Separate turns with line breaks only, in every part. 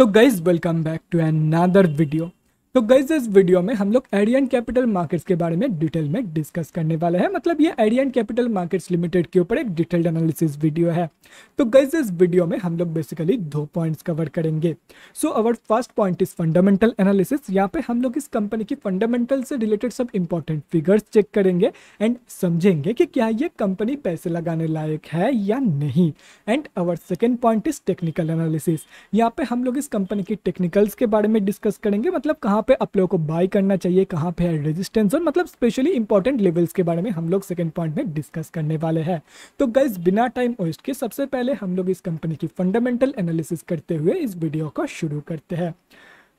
So guys welcome back to another video. तो guys इस video में हम लोग एडियन कैपिटल मार्केट्स के बारे में डिटेल में डिस्कस करने वाले हैं मतलब ये एडियन कैपिटल मार्केट्स लिमिटेड के ऊपर एक डिटेल्ड एनालिसिस वीडियो है तो गई इस वीडियो में हम लोग बेसिकली दो पॉइंट्स कवर करेंगे so our first point is fundamental analysis यहाँ पे हम लोग इस कंपनी की फंडामेंटल से रिलेटेड सब इंपॉर्टेंट फिगर्स चेक करेंगे एंड समझेंगे कि क्या ये कंपनी पैसे लगाने लायक है या नहीं and our second point is technical analysis यहाँ पे हम लोग इस कंपनी की टेक्निकल्स के बारे में डिस्कस करेंगे मतलब कहाँ कहाँ पे आप लोगों को बाई करना चाहिए कहाँ पे है रेजिस्टेंस जोन मतलब स्पेशली इंपॉर्टेंट लेवल्स के बारे में हम लोग सेकेंड पॉइंट में डिस्कस करने वाले हैं तो गर्ल्स बिना टाइम वेस्ट के सबसे पहले हम लोग इस कंपनी की फंडामेंटल एनालिसिस करते हुए इस वीडियो को शुरू करते हैं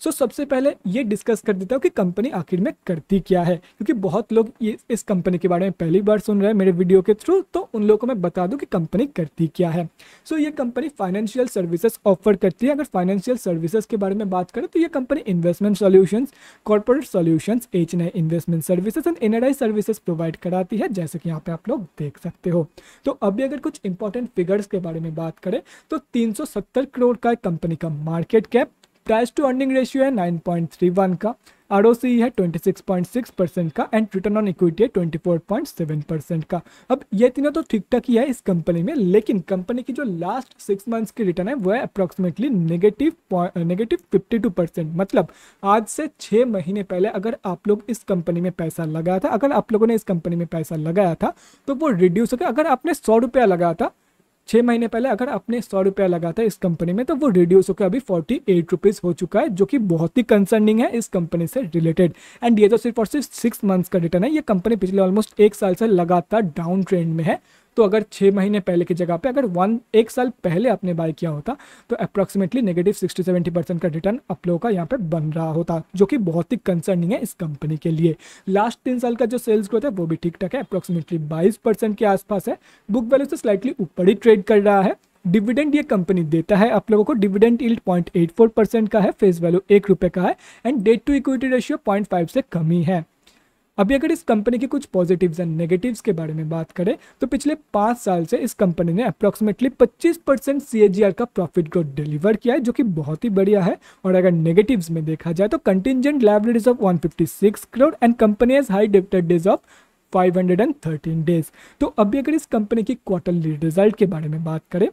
सो so, सबसे पहले ये डिस्कस कर देता हूँ कि कंपनी आखिर में करती क्या है क्योंकि बहुत लोग ये इस कंपनी के बारे में पहली बार सुन रहे हैं मेरे वीडियो के थ्रू तो उन लोगों को मैं बता दूं कि कंपनी करती क्या है सो so, ये कंपनी फाइनेंशियल सर्विसेज ऑफर करती है अगर फाइनेंशियल सर्विसेज के बारे में बात करें तो ये company investment solution corporate solution H नए investment services and NRI services provide कराती है जैसे कि यहाँ पे आप लोग देख सकते हो तो अभी अगर कुछ इंपॉर्टेंट फिगर्स के बारे में बात करें तो तीन करोड़ का कंपनी का market cap price to earning ratio है 9.31 का आर है 26.6 परसेंट का एंड रिटर्न ऑन इक्विटी है 24.7 परसेंट का अब ये तीनों तो ठीक ठाक ही है इस कंपनी में लेकिन कंपनी की जो लास्ट सिक्स मंथ्स की रिटर्न है वो है अप्रॉक्सीमेटली नेगेटिव नेगेटिव 52 परसेंट मतलब आज से छः महीने पहले अगर आप लोग इस कंपनी में पैसा लगाया था अगर आप लोगों ने इस कंपनी में पैसा लगाया था तो वो रिड्यूस हो गया अगर आपने सौ लगाया था छः महीने पहले अगर आपने सौ रुपया लगा था इस कंपनी में तो वो रिड्यूस होकर अभी फोर्टी एट रुपीज़ हो चुका है जो कि बहुत ही कंसर्निंग है इस कंपनी से रिलेटेड एंड ये तो सिर्फ और सिर्फ सिक्स मंथ्स का रिटर्न है ये कंपनी पिछले ऑलमोस्ट एक साल से लगातार डाउन ट्रेंड में है तो अगर छः महीने पहले की जगह पे अगर वन एक साल पहले आपने बाय किया होता तो approximately negative sixty seventy percent का रिटर्न आप लोगों का यहाँ पे बन रहा होता जो कि बहुत ही कंसर्निंग है इस कंपनी के लिए लास्ट तीन साल का जो सेल्स ग्रोथ है वो भी ठीक ठाक है अप्रॉक्सीमेटली बाईस परसेंट के आसपास है बुक वैल्यू से स्लाइटली ऊपर ही ट्रेड कर रहा है डिविडेंड ये कंपनी देता है आप लोगों को dividend yield point eight four percent का है फेस वैल्यू एक रुपये का है and debt to equity ratio point five से कमी है अभी अगर इस कंपनी के कुछ पॉजिटिव्स एंड नेगेटिव्स के बारे में बात करें तो पिछले पाँच साल से इस कंपनी ने अप्रॉक्सीमेटली 25 परसेंट सी का प्रॉफिट ग्रोथ डिलीवर किया है जो कि बहुत ही बढ़िया है और अगर नेगेटिव्स में देखा जाए तो contingent libraries of 156 crore and company as high डिप्टेड डेज ऑफ 513 डेज तो अभी अगर इस कंपनी की क्वार्टरली रिजल्ट के बारे में बात करें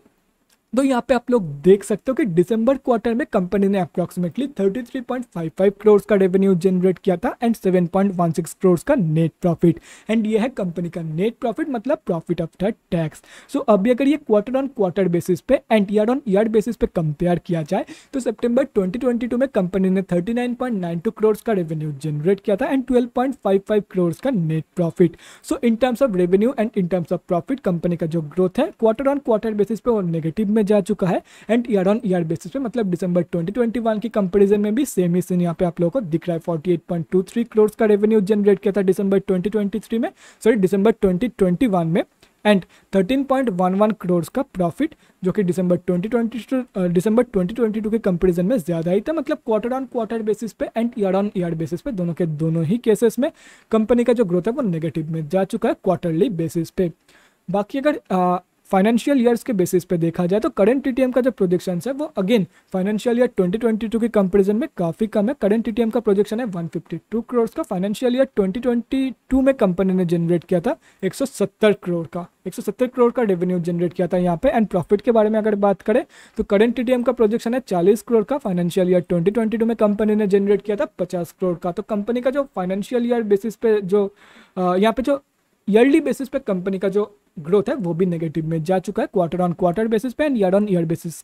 तो यहाँ पे आप लोग देख सकते हो कि दिसंबर क्वार्टर में कंपनी ने अप्रॉक्सीमेटली 33.55 करोड़ का रेवेन्यू जनरेट किया था एंड 7.16 करोड़ का नेट प्रॉफिट एंड ये है कंपनी का नेट प्रॉफिट मतलब प्रॉफिट आफ्टर टैक्स सो अभी अगर ये क्वार्टर ऑन क्वार्टर बेसिस पे and year on year basis पे कंपेयर किया जाए तो सेप्टेम्बर ट्वेंटी में कंपनी ने थर्टी करोड़ का रेवेन्यू जनरेट किया था एंड ट्वेल्व करोड़ का net profit so in terms of revenue and in terms of profit company का जो ग्रोथ है क्वार्टर ऑन क्वार्टर बेसिस पे और नेगेटिव में जा चुका है and year on year basis पे मतलब दिसंबर 2021 की कंपैरिजन में भी सेम ही सीन यहाँ पे आप लोगों को दिख रहा है 48.23 करोड़ का रेवेन्यू जनरेट किया था दिसंबर 2023 में सॉरी दिसंबर 2021 में एंड 13.11 पॉइंट करोड़ का प्रॉफिट जो कि दिसंबर 2022 दिसंबर 2022 के कंपैरिजन में ज़्यादा ही था मतलब क्वार्टर ऑन क्वार्टर बेसिस पे and year on year basis पे दोनों के दोनों ही केसेस में कंपनी का जो ग्रोथ है वो नेगेटिव में जा चुका है क्वार्टरली बेसिस पे बाकी अगर फाइनेंशियल ईयर्स के बेसिस पे देखा जाए तो करंट टीटीएम का जो प्रोजेक्शन है वो अगेन फाइनेंशियल ईयर 2022 के कंपैरिजन में काफ़ी कम है करंट टीटीएम का प्रोजेक्शन है 152 करोड़ का फाइनेंशियल ईयर 2022 में कंपनी ने जनरेट किया था 170 करोड़ का 170 करोड़ का रेवेन्यू जनरेट किया था यहाँ पे एंड प्रॉफिट के बारे में अगर बात करें तो करंट टीटीएम का प्रोजेक्शन है चालीस करोड़ का फाइनेंशियल ईयर ट्वेंटी में कंपनी ने जनरेट किया था पचास करोड़ का तो कंपनी का जो फाइनेंशियल ईयर बेसिस पे जो यहाँ पे जो ईयरली बेसिस पे कंपनी का जो ग्रोथ है वो भी नेगेटिव में जा चुका है क्वार्टर ऑन क्वार्टर बेसिस पे and year on year basis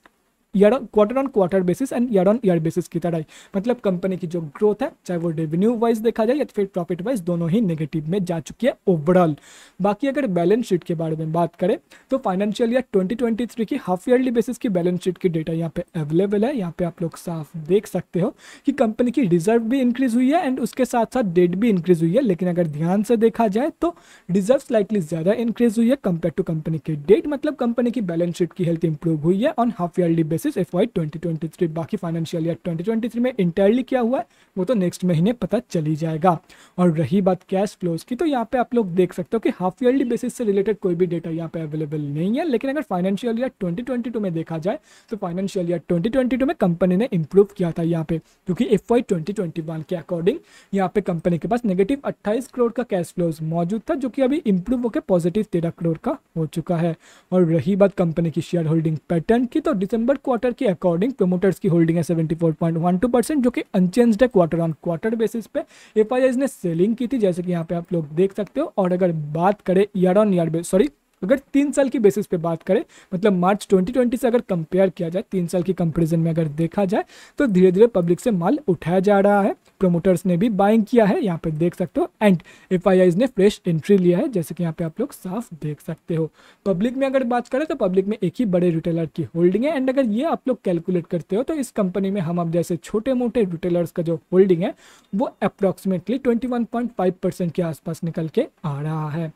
year on quarter on quarter basis and year on year basis की तरह मतलब कंपनी की जो ग्रोथ है चाहे वो रेवेन्यू वाइज देखा जाए या फिर प्रॉफिट वाइज दोनों ही नेगेटिव में जा चुकी है ओवरऑल बाकी अगर बैलेंस शीट के बारे में बात करें तो फाइनेंशियल ईयर 2023 की हाफ ईयरली बेसिस की बैलेंस शीट की डेटा यहाँ पे अवेलेबल है यहाँ पे आप लोग साफ देख सकते हो कि कंपनी की रिजर्व भी इंक्रीज हुई है एंड उसके साथ साथ डेट भी इंक्रीज हुई है लेकिन अगर ध्यान से देखा जाए तो रिजर्व स्लाइटली ज़्यादा इंक्रीज हुई है कंपेयर टू कंपनी की डेट मतलब कंपनी की बैलेंस शीट की हेल्थ इंप्रूव हुई है on half yearly basis versus F Y twenty twenty three बाकी financial year twenty twenty three में इंटरली क्या हुआ है वो तो नेक्स्ट महीने पता चली जाएगा और रही बात कैश फ्लोज की तो यहाँ पे आप लोग देख सकते हो कि हाफ ईयरली बेसिस से रिलेटेड कोई भी डेटा यहाँ पे अवेलेबल नहीं है लेकिन अगर financial year twenty twenty two में देखा जाए तो financial year twenty twenty two में कंपनी ने इंप्रूव किया था यहाँ पे क्योंकि F Y twenty twenty one के अकॉर्डिंग यहाँ पे कंपनी के पास नेगेटिव अट्ठाईस करोड़ का कैश फ्लोज मौजूद था जो कि अभी इंप्रूव होकर पॉजिटिव तेरह करोड़ का हो चुका है और रही बात कंपनी की शेयर होल्डिंग पैटर्न की तो दिसंबर को क्वार्टर के अकॉर्डिंग प्रोमोटर्स की होल्डिंग है 74.12 परसेंट जो कि अनचेंज है क्वार्टर ऑन क्वार्टर बेसिस पे एफ ने सेलिंग की थी जैसे कि यहाँ पे आप लोग देख सकते हो और अगर बात करें ईयर ऑन ईयर सॉरी अगर तीन साल की बेसिस पे बात करें मतलब मार्च 2020 से अगर कंपेयर किया जाए तीन साल की कंपेरिजन में अगर देखा जाए तो धीरे धीरे पब्लिक से माल उठाया जा रहा है प्रोमोटर्स ने भी बाइंग किया है यहाँ पे देख सकते हो एंड एफ ने फ्रेश एंट्री लिया है जैसे कि यहाँ पे आप लोग साफ देख सकते हो पब्लिक में अगर बात करें तो पब्लिक में एक ही बड़े रिटेलर की होल्डिंग है एंड अगर ये आप लोग कैलकुलेट करते हो तो इस कंपनी में हम अब जैसे छोटे मोटे रिटेलर्स का जो होल्डिंग है वो अप्रोक्सीमेटली ट्वेंटी के आसपास निकल के आ रहा है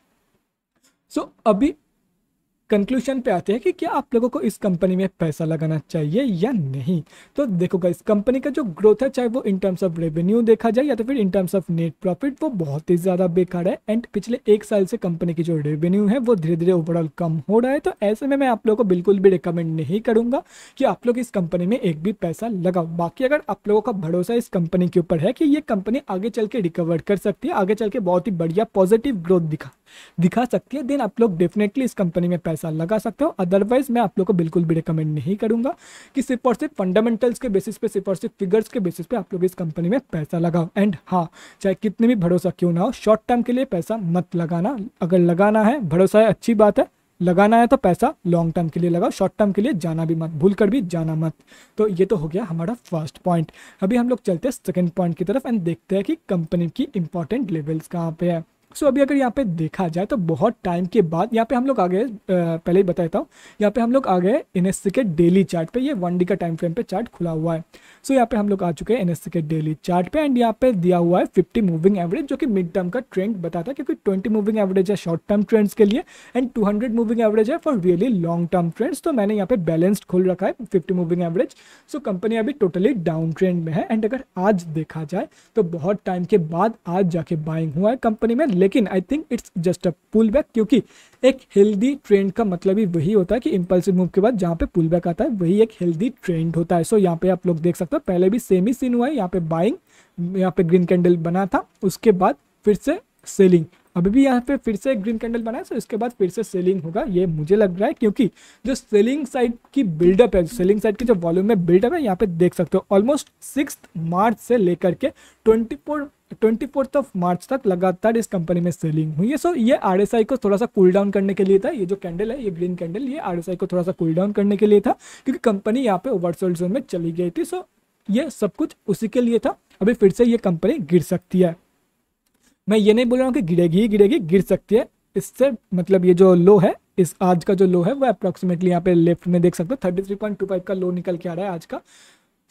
सो so, अभी कंक्लूशन पे आते हैं कि क्या आप लोगों को इस कंपनी में पैसा लगाना चाहिए या नहीं तो देखोगा इस कंपनी का जो ग्रोथ है चाहे वो इन टर्म्स ऑफ रेवेन्यू देखा जाए या तो फिर in terms of net profit वो बहुत ही ज़्यादा बेकार है एंड पिछले एक साल से कंपनी की जो रेवेन्यू है वो धीरे धीरे ओवरऑल कम हो रहा है तो ऐसे में मैं आप लोगों को बिल्कुल भी रिकमेंड नहीं करूँगा कि आप लोग इस कंपनी में एक भी पैसा लगाओ बाकी अगर आप लोगों का भरोसा इस कंपनी के ऊपर है कि ये कंपनी आगे चल के रिकवर कर सकती है आगे चल के बहुत ही बढ़िया पॉजिटिव ग्रोथ दिखा दिखा सकती है देन आप लोग डेफिनेटली इस कंपनी में पैसा लगा सकते हो अदरवाइज मैं आप लोग को बिल्कुल भी रिकमेंड नहीं करूंगा कि सिर्फ और सिर्फ फंडामेंटल्स के बेसिस पे सिर्फ और सिर्फ फिगर्स के बेसिस पे आप लोग इस कंपनी में पैसा लगाओ एंड हाँ चाहे कितने भी भरोसा क्यों ना हो शॉर्ट टर्म के लिए पैसा मत लगाना अगर लगाना है भरोसा है अच्छी बात है लगाना है तो पैसा लॉन्ग टर्म के लिए लगाओ शॉर्ट टर्म के लिए जाना भी मत भूल कर भी जाना मत तो ये तो हो गया हमारा फर्स्ट पॉइंट अभी हम लोग चलते हैं सेकेंड पॉइंट की तरफ एंड देखते हैं कि कंपनी की इंपॉर्टेंट लेवल्स कहाँ पे है सो so, अभी अगर यहाँ पे देखा जाए तो बहुत टाइम के बाद यहाँ पे हम लोग आ गए पहले ही बताता हूँ यहाँ पे हम लोग आ गए एन के डेली चार्ट पे ये वन डी का टाइम फ्रेम पे चार्ट खुला हुआ है सो so, यहाँ पे हम लोग आ चुके हैं एन के डेली चार्ट पे एंड यहाँ पे दिया हुआ है फिफ्टी मूविंग एवरेज जो कि मिड टर्म का ट्रेंड बताता है क्योंकि ट्वेंटी मूविंग एवरेज है शॉर्ट टर्म ट्रेंड्स के लिए एंड टू मूविंग एवरेज है for really long term trends तो मैंने यहाँ पे बैलेंस्ड खोल रखा है fifty moving average so company अभी टोटली डाउन ट्रेंड में है एंड अगर आज देखा जाए तो बहुत टाइम के बाद आज जाके बाइंग हुआ है कंपनी में लेकिन I think it's just a pull back क्योंकि एक हेल्दी ट्रेंड का मतलब ही वही होता है कि इम्पल्सिव मूव के बाद जहाँ पे पुल बैक आता है वही एक हेल्दी ट्रेंड होता है सो so, यहाँ पे आप लोग देख सकते हो पहले भी सेम ही सीन हुआ है यहाँ पे बाइंग यहाँ पे ग्रीन कैंडल बना था उसके बाद फिर से सेलिंग अभी भी यहाँ पे फिर से ग्रीन कैंडल बना है सो इसके बाद फिर से सेलिंग होगा ये मुझे लग रहा है क्योंकि जो सेलिंग साइड की बिल्डअप है सेलिंग साइड की जो वॉल्यूम में बिल्डअप है यहाँ पे देख सकते हो ऑलमोस्ट सिक्स मार्च से लेकर के twenty four twenty fourth of March तक लगातार इस कंपनी में सेलिंग हुई है सो ये आर एस आई को थोड़ा सा कूल डाउन करने के लिए था ये जो कैंडल है ये ग्रीन कैंडल ये आर एस आई को थोड़ा सा कूल डाउन करने के लिए था क्योंकि कंपनी यहाँ पे ओवरसोल्ड जोन में चली गई थी सो ये सब कुछ उसी के लिए था अभी फिर से ये कंपनी गिर सकती है मैं ये नहीं बोल रहा हूँ कि गिरेगी ही गिरेगी गिर सकती है इससे मतलब ये जो लो है इस आज का जो लो है वो अप्रोक्सीमेटली यहाँ पे लेफ्ट में देख सकते हो thirty three point two five का लो निकल के आ रहा है आज का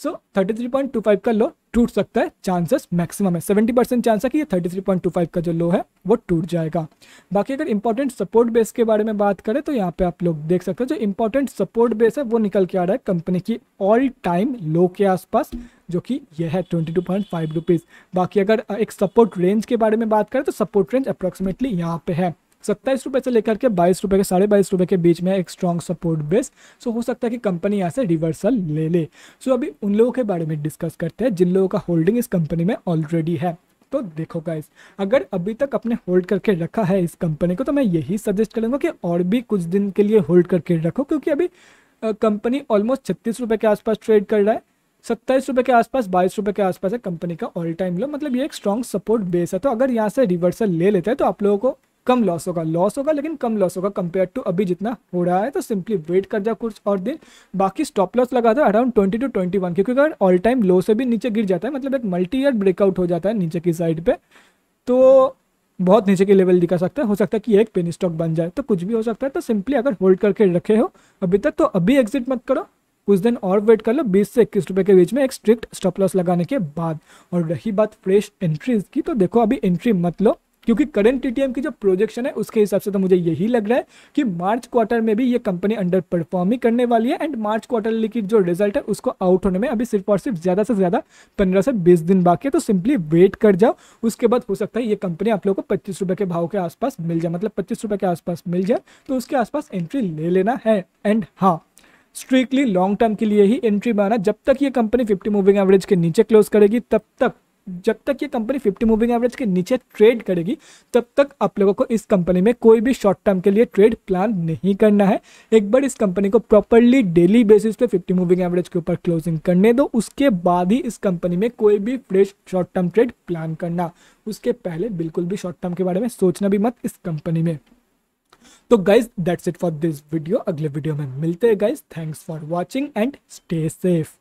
सो so, 33.25 का लो टूट सकता है चांसेस मैक्सिमम है 70 परसेंट चांस है कि ये 33.25 का जो लो है वो टूट जाएगा बाकी अगर इंपॉर्टेंट सपोर्ट बेस के बारे में बात करें तो यहाँ पे आप लोग देख सकते हैं जो इंपॉर्टेंट सपोर्ट बेस है वो निकल के आ रहा है कंपनी की ऑल टाइम लो के आसपास जो कि यह है twenty two point five rupees बाकी अगर एक सपोर्ट रेंज के बारे में बात करें तो सपोर्ट रेंज अप्रॉक्सीमेटली यहाँ पे है सत्ताईस रुपये से लेकर के बाईस रुपये के साढ़े बाईस रुपये के बीच में एक स्ट्रॉन्ग सपोर्ट बेस सो हो सकता है कि कंपनी यहाँ से रिवर्सल ले ले सो अभी उन लोगों के बारे में डिस्कस करते हैं जिन लोगों का होल्डिंग इस कंपनी में ऑलरेडी है तो देखो गाइस अगर अभी तक आपने होल्ड करके रखा है इस कंपनी को तो मैं यही सजेस्ट करूँगा कि और भी कुछ दिन के लिए होल्ड करके रखो क्योंकि अभी कंपनी ऑलमोस्ट छत्तीस रुपये के आसपास ट्रेड कर रहा है सत्ताईस रुपये के आसपास बाईस रुपये के आसपास है कंपनी का ऑल टाइम लो मतलब ये एक स्ट्रॉन्ग सपोर्ट बेस है तो अगर यहाँ से रिवर्सल ले लेते हैं तो आप लोगों को कम लॉस होगा लॉस होगा लेकिन कम लॉस होगा कंपेयर टू अभी जितना हो रहा है तो सिंपली वेट कर जाओ कुछ और दिन बाकी स्टॉप लॉस लगा था around twenty two twenty one क्योंकि अगर ऑल टाइम लो से भी नीचे गिर जाता है मतलब एक मल्टी ईयर ब्रेकआउट हो जाता है नीचे की साइड पर तो बहुत नीचे के लेवल दिखा सकता है हो सकता है कि एक पेनी स्टॉक बन जाए तो कुछ भी हो सकता है तो सिंपली अगर होल्ड करके रखे हो अभी तक तो अभी एग्जिट मत करो कुछ दिन और वेट कर लो 20 से इक्कीस रुपए के बीच में एक स्ट्रिक्ट स्टॉप लॉस लगाने के बाद और रही बात फ्रेश एंट्रीज की तो देखो अभी एंट्री मत लो क्योंकि करंट टीटीएम की जो प्रोजेक्शन है उसके हिसाब से तो मुझे यही लग रहा है कि मार्च क्वार्टर में भी ये कंपनी अंडर परफॉर्म ही करने वाली है एंड मार्च क्वार्टर की जो रिजल्ट है उसको आउट होने में अभी सिर्फ और सिर्फ ज़्यादा से ज़्यादा पंद्रह से बीस दिन बाकी है तो सिंपली वेट कर जाओ उसके बाद हो सकता है ये कंपनी आप लोग को पच्चीस के भाव के आसपास मिल जाए मतलब पच्चीस के आसपास मिल जाए तो उसके आसपास एंट्री ले लेना है एंड हाँ स्ट्रिक्टली लॉन्ग टर्म के लिए ही एंट्री माना जब तक ये कंपनी 50 मूविंग एवरेज के नीचे क्लोज करेगी तब तक जब तक ये कंपनी 50 मूविंग एवरेज के नीचे ट्रेड करेगी तब तक आप लोगों को इस कंपनी में कोई भी शॉर्ट टर्म के लिए ट्रेड प्लान नहीं करना है एक बार इस कंपनी को प्रॉपरली डेली बेसिस पे 50 मूविंग एवरेज के ऊपर क्लोजिंग करने दो उसके बाद ही इस कंपनी में कोई भी fresh short term trade plan करना उसके पहले बिल्कुल भी शॉर्ट टर्म के बारे में सोचना भी मत इस कंपनी में तो guys that's it for this video अगले वीडियो में मिलते हैं guys thanks for watching and stay safe